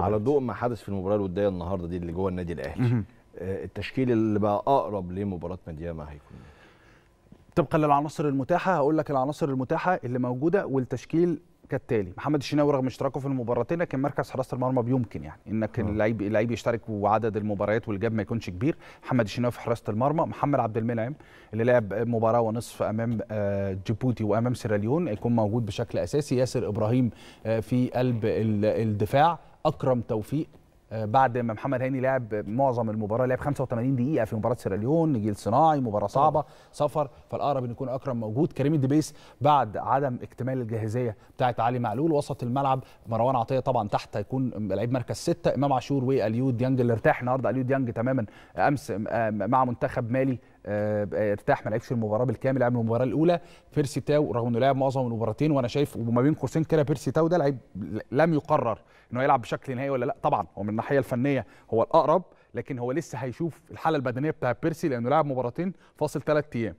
على ضوء ما حدث في المباراه الوديه النهارده دي اللي جوه النادي الاهلي آه، التشكيل اللي بقى اقرب لمباراه مدياما هيكون طبقا للعناصر المتاحه هقول لك العناصر المتاحه اللي موجوده والتشكيل كالتالي محمد الشناوي رغم اشتراكه في المباراتين لكن مركز حراسه المرمى بيمكن يعني انك آه. اللعيب اللعيب يشترك وعدد المباريات والجاب ما يكونش كبير محمد الشناوي في حراسه المرمى محمد عبد المنعم اللي لعب مباراه ونصف امام آه، جيبوتي وامام سيراليون يكون موجود بشكل اساسي ياسر ابراهيم في قلب الدفاع اكرم توفيق آه، بعد ما محمد هاني لعب معظم المباراه لعب 85 دقيقه في مباراه سيراليون جيل صناعي مباراه صعبه سفر فالاقرب ان يكون اكرم موجود كريم الدبيس بعد عدم اكتمال الجاهزيه بتاعه علي معلول وسط الملعب مروان عطيه طبعا تحت هيكون لعيب مركز سته امام عاشور واليو ديانج اللي ارتاح النهارده اليو ديانج تماما امس آه، مع منتخب مالي آه، ارتاح ما لعبش المباراه بالكامل لعب المباراه الاولى بيرسي تاو رغم انه لعب معظم المباراتين وانا شايف وما بين قوسين كده بيرسي تاو ده لعيب لم يقرر انه يلعب بشكل نهائي ولا لا طبعا هو من الناحيه الفنيه هو الاقرب لكن هو لسه هيشوف الحاله البدنيه بتاع بيرسي لانه لعب مباراتين فاصل ثلاث ايام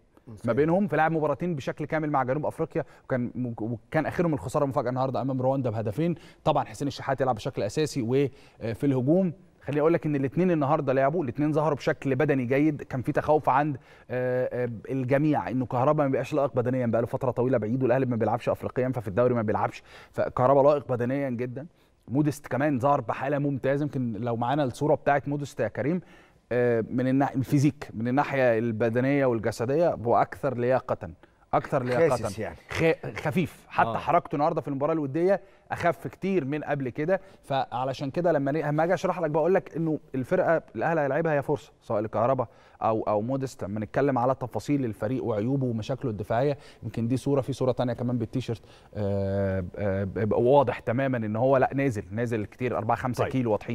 ما بينهم فلعب مباراتين بشكل كامل مع جنوب افريقيا وكان وكان اخرهم الخساره المفاجاه النهارده امام رواندا بهدفين طبعا حسين الشحات يلعب بشكل اساسي وفي آه، الهجوم خليني اقول لك ان الاثنين النهارده لعبوا الاثنين ظهروا بشكل بدني جيد كان في تخوف عند آه، آه، الجميع انه كهربا ما بيبقاش لائق بدنيا بقى له فتره طويله بعيد والاهلي ما بيلعبش افريقيا ففي الدوري ما بيلعبش فكهربا لائق بدنيا جدا مودست كمان ظهر بحاله ممتازه يمكن لو معانا الصوره بتاعت مودست يا كريم آه، من الناحيه الفيزيك من الناحيه البدنيه والجسديه هو اكثر لياقه اكثر لياقه يعني. خفيف حتى آه. حركته النهارده في المباراه الوديه اخف كتير من قبل كده فعلشان كده لما ما اجي اشرح لك بقول لك انه الفرقه الاهلي هيلعبها هي فرصه سواء الكهرباء او او مودست لما نتكلم على تفاصيل الفريق وعيوبه ومشاكله الدفاعيه يمكن دي صوره في صوره ثانيه كمان بالتيشيرت آه، آه، واضح تماما ان هو لا نازل نازل كتير 4 5 طيب. كيلو واضحين